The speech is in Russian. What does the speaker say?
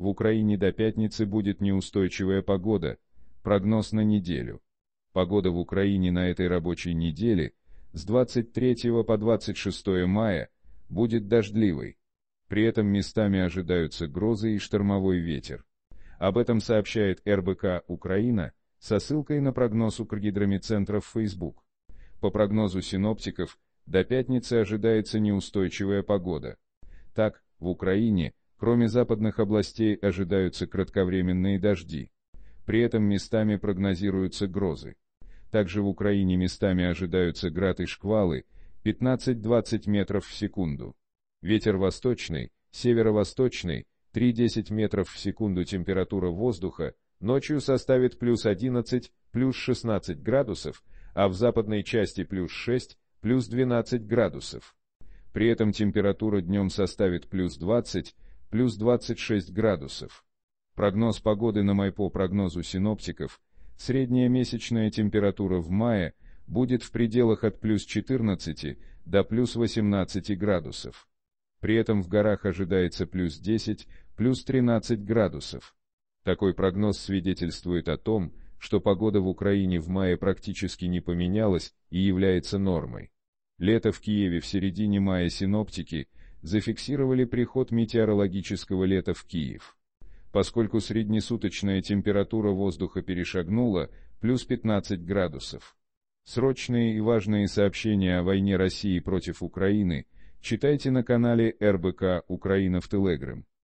В Украине до пятницы будет неустойчивая погода. Прогноз на неделю. Погода в Украине на этой рабочей неделе с 23 по 26 мая будет дождливой. При этом местами ожидаются грозы и штормовой ветер. Об этом сообщает РБК «Украина» со ссылкой на прогноз Укргидромедцентра в Facebook. По прогнозу синоптиков, до пятницы ожидается неустойчивая погода. Так, в Украине – Кроме западных областей ожидаются кратковременные дожди. При этом местами прогнозируются грозы. Также в Украине местами ожидаются град и шквалы 15-20 метров в секунду. Ветер восточный, северо-восточный 3-10 метров в секунду температура воздуха ночью составит плюс 11, плюс 16 градусов, а в западной части плюс 6, плюс 12 градусов. При этом температура днем составит плюс 20, плюс 26 градусов. Прогноз погоды на Майпо прогнозу синоптиков, средняя месячная температура в мае будет в пределах от плюс 14 до плюс 18 градусов. При этом в горах ожидается плюс 10, плюс 13 градусов. Такой прогноз свидетельствует о том, что погода в Украине в мае практически не поменялась и является нормой. Лето в Киеве в середине мая синоптики – зафиксировали приход метеорологического лета в Киев. Поскольку среднесуточная температура воздуха перешагнула плюс 15 градусов. Срочные и важные сообщения о войне России против Украины читайте на канале РБК «Украина в Телеграм».